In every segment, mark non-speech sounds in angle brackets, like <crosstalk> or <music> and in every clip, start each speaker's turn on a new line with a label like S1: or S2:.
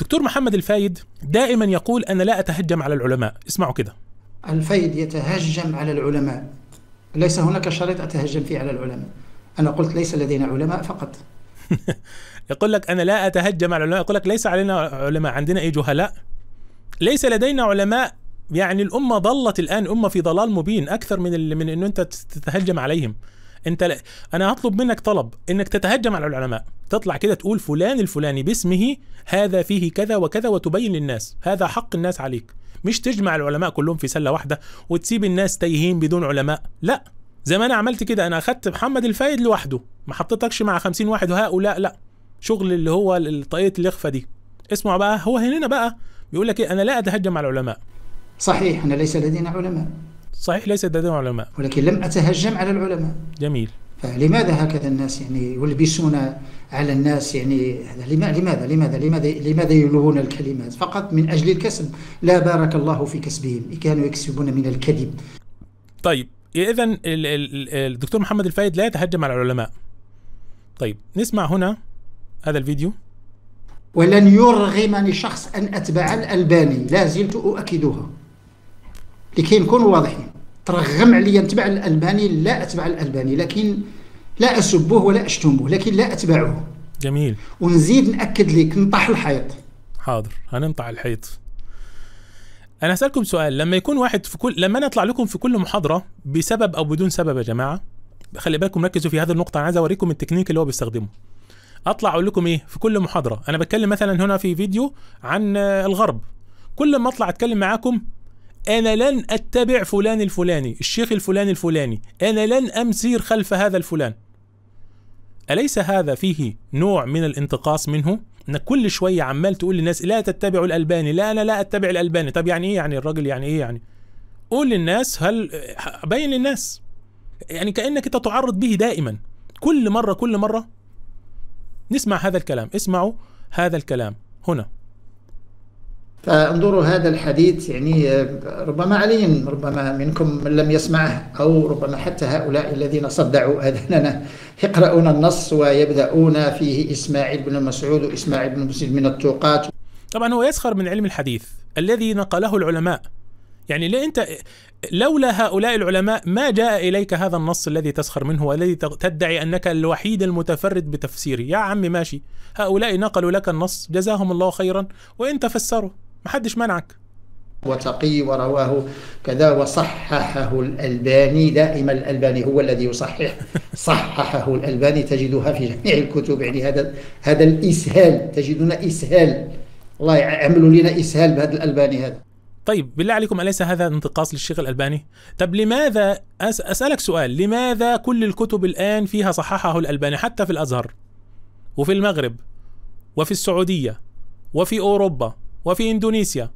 S1: دكتور محمد الفايد دائما يقول أنا لا أتهجم على العلماء اسمعوا كده
S2: الفيد يتهجم على العلماء ليس هناك شريط أتهجم فيه على العلماء أنا قلت ليس لدينا علماء فقط <laughs>
S1: يقول لك أنا لا أتهجم على العلماء يقول لك ليس علينا علماء عندنا إيه جهلاء ليس لدينا علماء يعني الأمة ضلت الآن أمة في ضلال مبين أكثر من من إنه أنت تتهجم عليهم انت لا انا هطلب منك طلب انك تتهجم على العلماء تطلع كده تقول فلان الفلاني باسمه هذا فيه كذا وكذا وتبين للناس هذا حق الناس عليك مش تجمع العلماء كلهم في سله واحده وتسيب الناس تايهين بدون علماء لا زي ما انا عملت كده انا اخدت محمد الفايد لوحده ما حطيتكش مع 50 واحد وهؤلاء لا شغل اللي هو طاقيه الاخفه دي اسمع بقى هو هنا بقى بيقول لك ايه انا لا اتهجم على العلماء صحيح انا ليس لدينا علماء صحيح ليس لديهم علماء ولكن لم أتهجم على العلماء جميل
S2: لماذا هكذا الناس يعني يلبسون على الناس يعني لماذا لماذا لماذا لماذا, لماذا يلوون الكلمات فقط من أجل الكسب لا بارك الله في كسبهم كانوا يكسبون من الكذب
S1: طيب إذا الدكتور محمد الفايد لا يتهجم على العلماء طيب نسمع هنا هذا الفيديو ولن يرغمني
S2: شخص أن أتبع الألباني لا زلت أؤكدها لكي نكون واضحين ترغم عليا نتبع الألباني لا أتبع الألباني لكن لا أسبه ولا أشتمه لكن لا أتبعه جميل ونزيد نأكد لك نطح الحيط
S1: حاضر هننطع الحيط أنا أسألكم سؤال لما يكون واحد في كل لما أنا أطلع لكم في كل محاضرة بسبب أو بدون سبب يا جماعة خلي بالكم ركزوا في هذه النقطة أنا عايز أوريكم التكنيك اللي هو بيستخدمه اطلع اقول لكم ايه في كل محاضره انا بتكلم مثلا هنا في فيديو عن الغرب كل ما اطلع اتكلم معاكم أنا لن أتبع فلان الفلاني الشيخ الفلان الفلاني أنا لن أمسير خلف هذا الفلان أليس هذا فيه نوع من الانتقاص منه؟ انك كل شويه عمال تقول للناس لا تتبعوا الالباني لا انا لا اتبع الالباني طب يعني ايه يعني الراجل يعني ايه يعني قول للناس هل بين للناس يعني كانك انت تعرض به دائما كل مره كل مره نسمع هذا الكلام اسمعوا هذا الكلام
S2: هنا فانظروا هذا الحديث يعني آه، ربما عليهم ربما منكم من لم يسمعه أو ربما حتى هؤلاء الذين صدعوا أذاننا يقرؤون النص ويبدأون فيه إسماعيل بن مسعود وإسماعيل بن مسعود من التوقات
S1: طبعا هو يسخر من علم الحديث الذي نقله العلماء يعني ليه أنت لولا هؤلاء العلماء ما جاء إليك هذا النص الذي تسخر منه والذي تدعي أنك الوحيد المتفرد بتفسيره يا عمي ماشي هؤلاء نقلوا لك النص جزاهم الله خيرا وإن تفسره ما حدش منعك
S2: وتقي ورواه كذا وصححه الألباني دائما الألباني هو الذي يصحح <laughs> صححه الألباني تجدها في جميع الكتب يعني هذا هذا الإسهال تجدون إسهال الله يعملوا لنا إسهال بهذا الألباني هذا
S1: طيب بالله عليكم أليس هذا انتقاص للشيخ الألباني؟ طب لماذا أسألك سؤال لماذا كل الكتب الآن فيها صححه الألباني حتى في الأزهر وفي المغرب وفي السعودية وفي أوروبا وفي إندونيسيا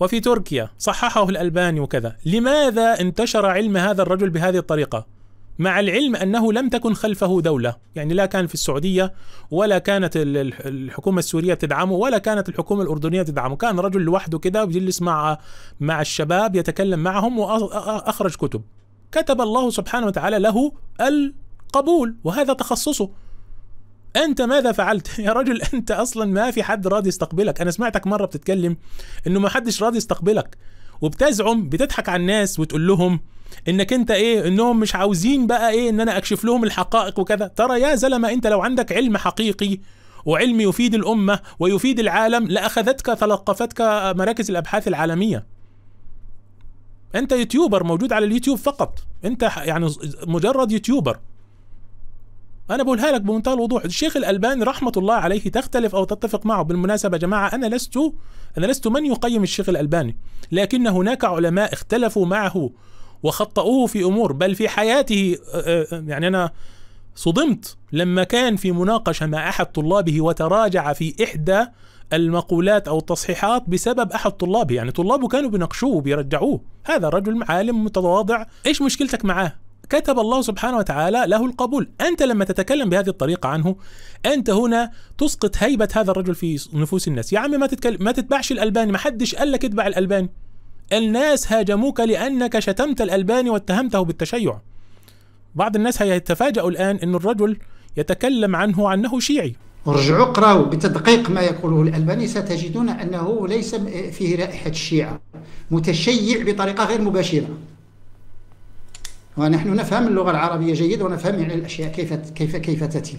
S1: وفي تركيا صححه الألباني وكذا لماذا انتشر علم هذا الرجل بهذه الطريقة مع العلم أنه لم تكن خلفه دولة يعني لا كان في السعودية ولا كانت الحكومة السورية تدعمه ولا كانت الحكومة الأردنية تدعمه كان رجل لوحده كده بيجلس مع مع الشباب يتكلم معهم وأخرج كتب كتب الله سبحانه وتعالى له القبول وهذا تخصصه انت ماذا فعلت <laughs> يا رجل انت اصلا ما في حد راضي يستقبلك انا سمعتك مره بتتكلم انه ما حدش راضي يستقبلك وبتزعم بتضحك على الناس وتقول لهم انك انت ايه انهم مش عاوزين بقى ايه ان انا اكشف لهم الحقائق وكذا ترى يا زلمه انت لو عندك علم حقيقي وعلم يفيد الامه ويفيد العالم لاخذتك تلقفتك مراكز الابحاث العالميه انت يوتيوبر موجود على اليوتيوب فقط انت يعني مجرد يوتيوبر انا بقولها لك بمنتهى الوضوح الشيخ الالباني رحمه الله عليه تختلف او تتفق معه بالمناسبه يا جماعه انا لست انا لست من يقيم الشيخ الالباني لكن هناك علماء اختلفوا معه وخطأوه في امور بل في حياته آه، آه، يعني انا صدمت لما كان في مناقشه مع احد طلابه وتراجع في احدى المقولات او التصحيحات بسبب احد طلابه يعني طلابه كانوا بيناقشوه وبيرجعوه هذا رجل عالم متواضع ايش مشكلتك معاه كتب الله سبحانه وتعالى له القبول أنت لما تتكلم بهذه الطريقة عنه أنت هنا تسقط هيبة هذا الرجل في نفوس الناس يا عم ما تتكلم ما تتبعش الألباني ما حدش قال لك اتبع الألباني الناس هاجموك لأنك شتمت الألباني واتهمته بالتشيع بعض الناس هيتفاجئوا الآن أن الرجل
S2: يتكلم عنه عنه شيعي ارجعوا اقراوا بتدقيق ما يقوله الألباني ستجدون أنه ليس فيه رائحة الشيعة متشيع بطريقة غير مباشرة ونحن نفهم اللغة العربية جيدا ونفهم يعني الأشياء كيف كيف كيف تتم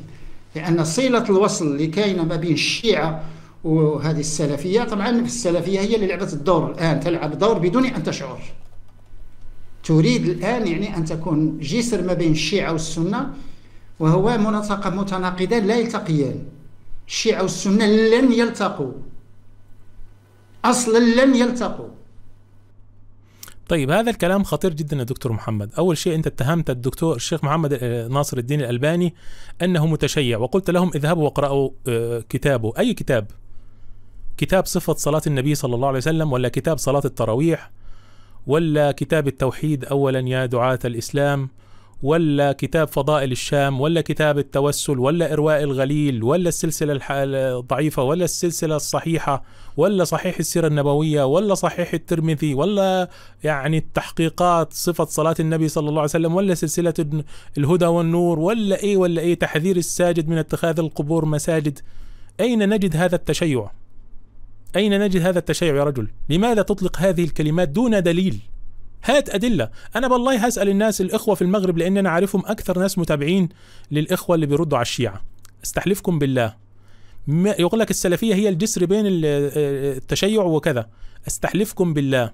S2: لأن صلة الوصل اللي كاينة ما بين الشيعة وهذه السلفية طبعا في السلفية هي اللي لعبت الدور الآن تلعب دور بدون أن تشعر تريد الآن يعني أن تكون جسر ما بين الشيعة والسنة وهو متناقضان لا يلتقيان الشيعة والسنة لن يلتقوا أصلا لن يلتقوا
S1: طيب هذا الكلام خطير جدا يا دكتور محمد اول شيء انت اتهمت الدكتور الشيخ محمد آه، ناصر الدين الالباني انه متشيع وقلت لهم اذهبوا واقرأوا آه، كتابه اي كتاب كتاب صفة صلاة النبي صلى الله عليه وسلم ولا كتاب صلاة التراويح ولا كتاب التوحيد اولا يا دعاة الاسلام ولا كتاب فضائل الشام ولا كتاب التوسل ولا إرواء الغليل ولا السلسلة الضعيفة ولا السلسلة الصحيحة ولا صحيح السيرة النبوية ولا صحيح الترمذي ولا يعني التحقيقات صفة صلاة النبي صلى الله عليه وسلم ولا سلسلة الهدى والنور ولا إيه ولا إيه تحذير الساجد من اتخاذ القبور مساجد أين نجد هذا التشيع؟ أين نجد هذا التشيع يا رجل؟ لماذا تطلق هذه الكلمات دون دليل؟ هات أدلة أنا بالله هسأل الناس الإخوة في المغرب لأن أنا عارفهم أكثر ناس متابعين للإخوة اللي بيردوا على الشيعة استحلفكم بالله يقول لك السلفية هي الجسر بين التشيع وكذا استحلفكم بالله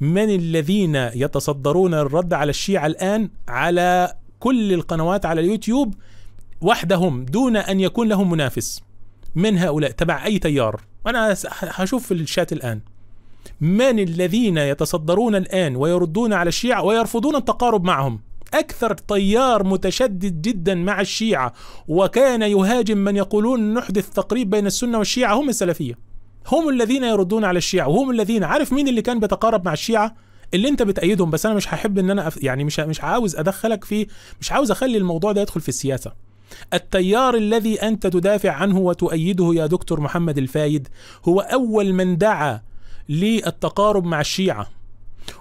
S1: من الذين يتصدرون الرد على الشيعة الآن على كل القنوات على اليوتيوب وحدهم دون أن يكون لهم منافس من هؤلاء تبع أي تيار أنا هشوف في الشات الآن من الذين يتصدرون الآن ويردون على الشيعة ويرفضون التقارب معهم أكثر طيار متشدد جدا مع الشيعة وكان يهاجم من يقولون نحدث تقريب بين السنة والشيعة هم السلفية هم الذين يردون على الشيعة وهم الذين عارف مين اللي كان بيتقارب مع الشيعة اللي انت بتأيدهم بس انا مش هحب ان انا أف... يعني مش مش عاوز ادخلك في مش عاوز اخلي الموضوع ده يدخل في السياسه التيار الذي انت تدافع عنه وتؤيده يا دكتور محمد الفايد هو اول من دعا للتقارب مع الشيعة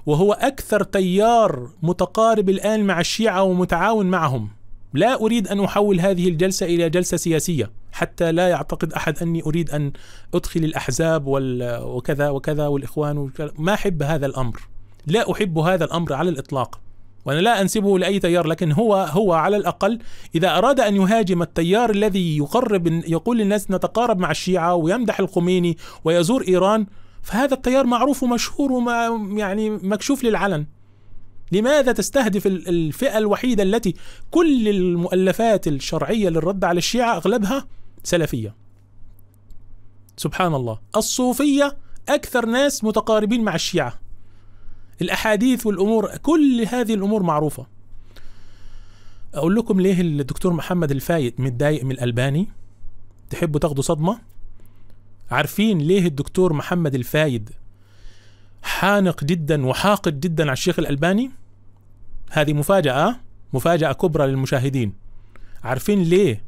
S1: وهو أكثر تيار متقارب الآن مع الشيعة ومتعاون معهم لا أريد أن أحول هذه الجلسة إلى جلسة سياسية حتى لا يعتقد أحد أني أريد أن أدخل الأحزاب وكذا وكذا والإخوان وكذا. ما أحب هذا الأمر لا أحب هذا الأمر على الإطلاق وأنا لا أنسبه لأي تيار لكن هو هو على الأقل إذا أراد أن يهاجم التيار الذي يقرب يقول للناس نتقارب مع الشيعة ويمدح الخميني ويزور إيران فهذا التيار معروف ومشهور وما يعني مكشوف للعلن لماذا تستهدف الفئة الوحيدة التي كل المؤلفات الشرعية للرد على الشيعة أغلبها سلفية سبحان الله الصوفية أكثر ناس متقاربين مع الشيعة الأحاديث والأمور كل هذه الأمور معروفة أقول لكم ليه الدكتور محمد الفايت متضايق من الألباني تحبوا تاخدوا صدمة عارفين ليه الدكتور محمد الفايد حانق جدا وحاقد جدا على الشيخ الألباني هذه مفاجأة آه؟ مفاجأة كبرى للمشاهدين عارفين ليه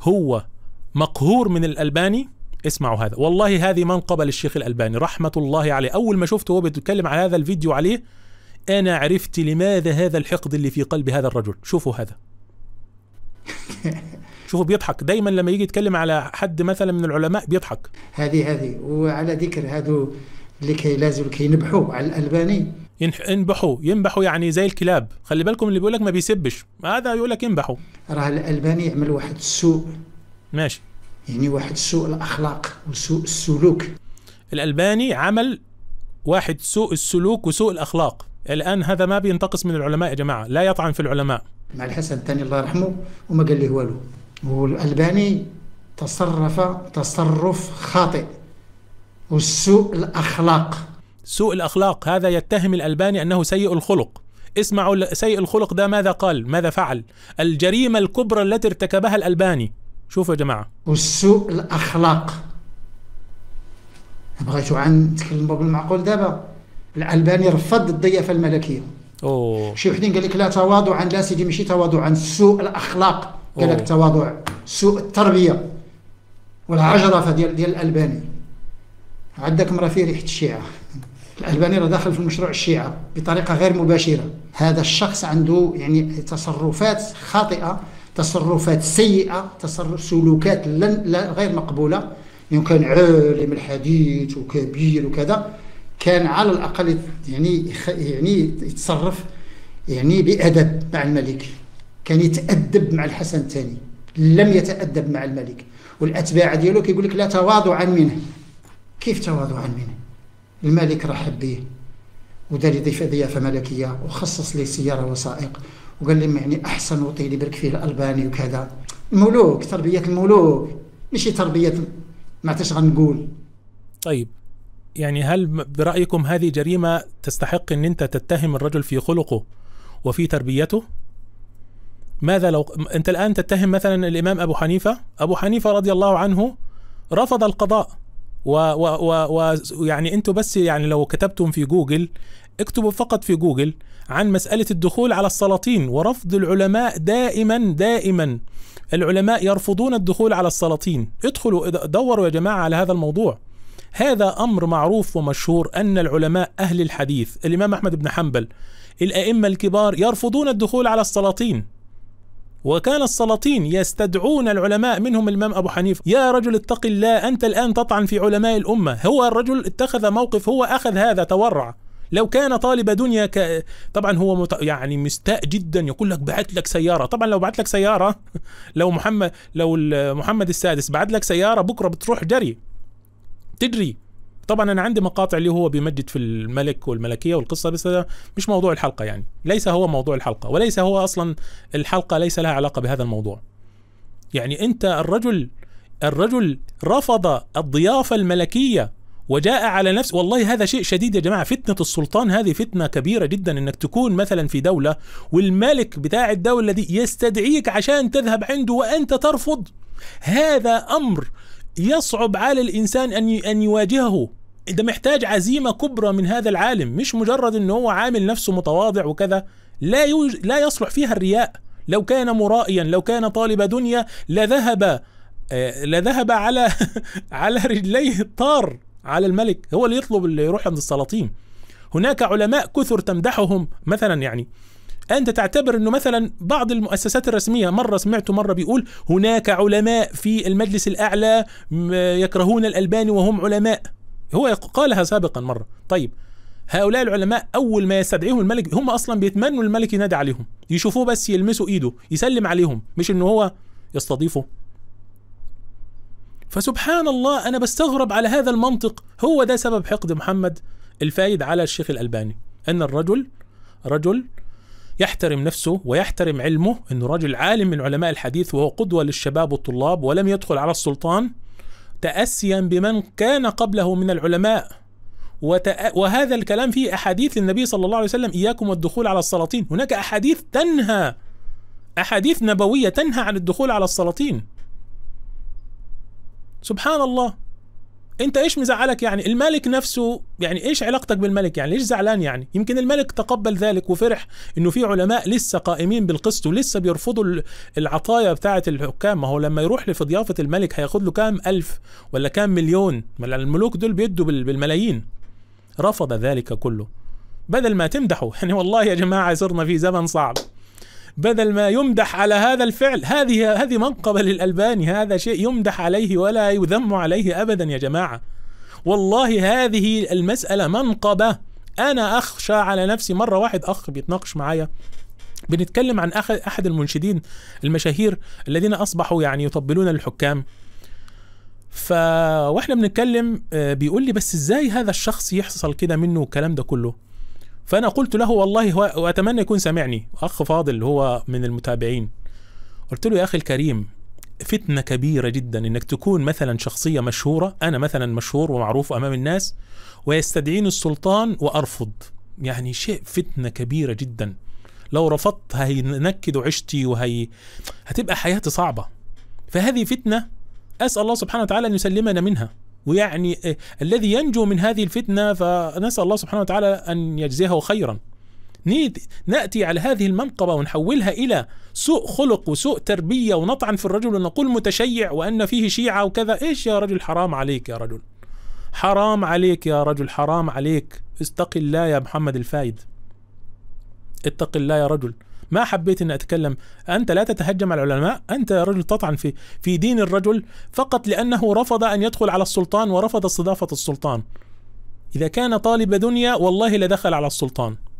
S1: هو مقهور من الألباني اسمعوا هذا والله هذه من قبل الشيخ الألباني رحمة الله عليه أول ما شفته هو بيتكلم على هذا الفيديو عليه أنا عرفت لماذا هذا الحقد اللي في قلب هذا الرجل شوفوا هذا <laughs> شوفه بيضحك دايما لما يجي يتكلم على حد مثلا من العلماء بيضحك
S2: هذه هذه وعلى ذكر هذو لكي لازم كي ينبحوا على الالباني ينبحوا
S1: ينبحوا يعني زي الكلاب خلي بالكم اللي بيقول لك ما بيسبش هذا يقول لك ينبحوا
S2: راه الالباني يعمل واحد السوء ماشي يعني واحد سوء الاخلاق وسوء السلوك
S1: الالباني عمل واحد سوء السلوك وسوء الاخلاق الان هذا ما بينتقص من العلماء يا جماعه لا يطعن في العلماء مع الحسن الثاني الله يرحمه
S2: وما قال ليه والو والألباني تصرف تصرف خاطئ
S1: والسوء الأخلاق سوء الأخلاق هذا يتهم الألباني أنه سيء الخلق اسمعوا سيء الخلق ده ماذا قال ماذا فعل الجريمة الكبرى التي ارتكبها الألباني شوفوا يا جماعة
S2: والسوء الأخلاق بغيتوا عن نتكلموا بالمعقول دابا الألباني رفض الضيافة الملكية أوه. شي وحدين قال لك لا تواضعا لا سيدي ماشي تواضعا سوء الأخلاق قال لك التواضع سوء التربيه والعجرفه ديال ديال الالباني عندك مرة في ريحه الشيعه <laughs> الالباني راه داخل في المشروع الشيعه بطريقه غير مباشره هذا الشخص عنده يعني تصرفات خاطئه تصرفات سيئه تصرف سلوكات لن غير مقبوله يمكن عالم الحديث وكبير وكذا كان على الاقل يعني يعني يتصرف يعني بادب مع الملك كان يتأدب مع الحسن الثاني لم يتأدب مع الملك والأتباع ديالو كيقول لك لا تواضعا منه كيف تواضعا منه الملك رحب به ودار يضيف ضيافه ملكيه وخصص لي سياره وسائق وقال لي يعني احسن وطي اللي برك فيه الالباني وكذا الملوك تربيه الملوك ماشي تربيه ما عرفتش غنقول
S1: طيب يعني هل برايكم هذه جريمه تستحق ان انت تتهم الرجل في خلقه وفي تربيته ماذا لو انت الان تتهم مثلا الامام ابو حنيفه ابو حنيفه رضي الله عنه رفض القضاء ويعني و... و... يعني انتوا بس يعني لو كتبتم في جوجل اكتبوا فقط في جوجل عن مسألة الدخول على السلاطين ورفض العلماء دائما دائما العلماء يرفضون الدخول على السلاطين ادخلوا دوروا يا جماعة على هذا الموضوع هذا أمر معروف ومشهور أن العلماء أهل الحديث الإمام أحمد بن حنبل الأئمة الكبار يرفضون الدخول على السلاطين وكان السلاطين يستدعون العلماء منهم الإمام أبو حنيفة يا رجل اتق الله أنت الآن تطعن في علماء الأمة هو الرجل اتخذ موقف هو أخذ هذا تورع لو كان طالب دنيا ك... طبعا هو مت... يعني مستاء جدا يقول لك بعت لك سياره طبعا لو بعت لك سياره <laughs> لو محمد لو محمد السادس بعت لك سياره بكره بتروح جري تجري طبعا انا عندي مقاطع اللي هو بيمجد في الملك والملكيه والقصه بس هذا مش موضوع الحلقه يعني ليس هو موضوع الحلقه وليس هو اصلا الحلقه ليس لها علاقه بهذا الموضوع يعني انت الرجل الرجل رفض الضيافه الملكيه وجاء على نفس والله هذا شيء شديد يا جماعه فتنه السلطان هذه فتنه كبيره جدا انك تكون مثلا في دوله والملك بتاع الدوله دي يستدعيك عشان تذهب عنده وانت ترفض هذا امر يصعب على الانسان ان ان يواجهه ده محتاج عزيمه كبرى من هذا العالم مش مجرد ان هو عامل نفسه متواضع وكذا لا يوج... لا يصلح فيها الرياء لو كان مرائيا لو كان طالب دنيا لذهب آه، لذهب على <laughs> على رجليه الطار على الملك هو اللي يطلب اللي يروح عند السلاطين هناك علماء كثر تمدحهم مثلا يعني انت تعتبر انه مثلا بعض المؤسسات الرسميه مره سمعت مره بيقول هناك علماء في المجلس الاعلى يكرهون الالباني وهم علماء هو قالها سابقا مره طيب هؤلاء العلماء اول ما يستدعيهم الملك هم اصلا بيتمنوا الملك ينادي عليهم يشوفوه بس يلمسوا ايده يسلم عليهم مش ان هو يستضيفه فسبحان الله انا بستغرب على هذا المنطق هو ده سبب حقد محمد الفايد على الشيخ الالباني ان الرجل رجل يحترم نفسه ويحترم علمه انه رجل عالم من علماء الحديث وهو قدوه للشباب والطلاب ولم يدخل على السلطان تاسيا بمن كان قبله من العلماء وهذا الكلام فيه احاديث للنبي صلى الله عليه وسلم اياكم والدخول على السلاطين هناك احاديث تنهى احاديث نبويه تنهى عن الدخول على السلاطين سبحان الله انت ايش مزعلك يعني الملك نفسه يعني ايش علاقتك بالملك يعني ليش زعلان يعني يمكن الملك تقبل ذلك وفرح انه في علماء لسه قائمين بالقسط ولسه بيرفضوا العطايا بتاعه الحكام ما هو لما يروح لفضيافه الملك هياخد له كام الف ولا كام مليون الملوك دول بيدوا بالملايين رفض ذلك كله بدل ما تمدحوا <laughs> يعني والله يا جماعه صرنا في زمن صعب بدل ما يمدح على هذا الفعل هذه هذه منقبة للألباني هذا شيء يمدح عليه ولا يذم عليه أبدا يا جماعة والله هذه المسألة منقبة أنا أخشى على نفسي مرة واحد أخ بيتناقش معايا بنتكلم عن أحد المنشدين المشاهير الذين أصبحوا يعني يطبلون للحكام ف واحنا بنتكلم آه، بيقول لي بس ازاي هذا الشخص يحصل كده منه والكلام ده كله فانا قلت له والله هو واتمنى يكون سامعني اخ فاضل هو من المتابعين قلت له يا اخي الكريم فتنه كبيره جدا انك تكون مثلا شخصيه مشهوره انا مثلا مشهور ومعروف امام الناس ويستدعيني السلطان وارفض يعني شيء فتنه كبيره جدا لو رفضت هينكدوا عشتي وهي هتبقى حياتي صعبه فهذه فتنه اسال الله سبحانه وتعالى ان يسلمنا منها ويعني آه، الذي ينجو من هذه الفتنة فنسأل الله سبحانه وتعالى أن يجزيه خيرا نأتي على هذه المنقبة ونحولها إلى سوء خلق وسوء تربية ونطعن في الرجل ونقول متشيع وأن فيه شيعة وكذا إيش يا رجل حرام عليك يا رجل حرام عليك يا رجل حرام عليك استقل الله يا محمد الفايد اتق الله يا رجل ما حبيت أن أتكلم أنت لا تتهجم على العلماء أنت يا رجل تطعن في, في دين الرجل فقط لأنه رفض أن يدخل على السلطان ورفض استضافة السلطان إذا كان طالب دنيا والله لدخل على السلطان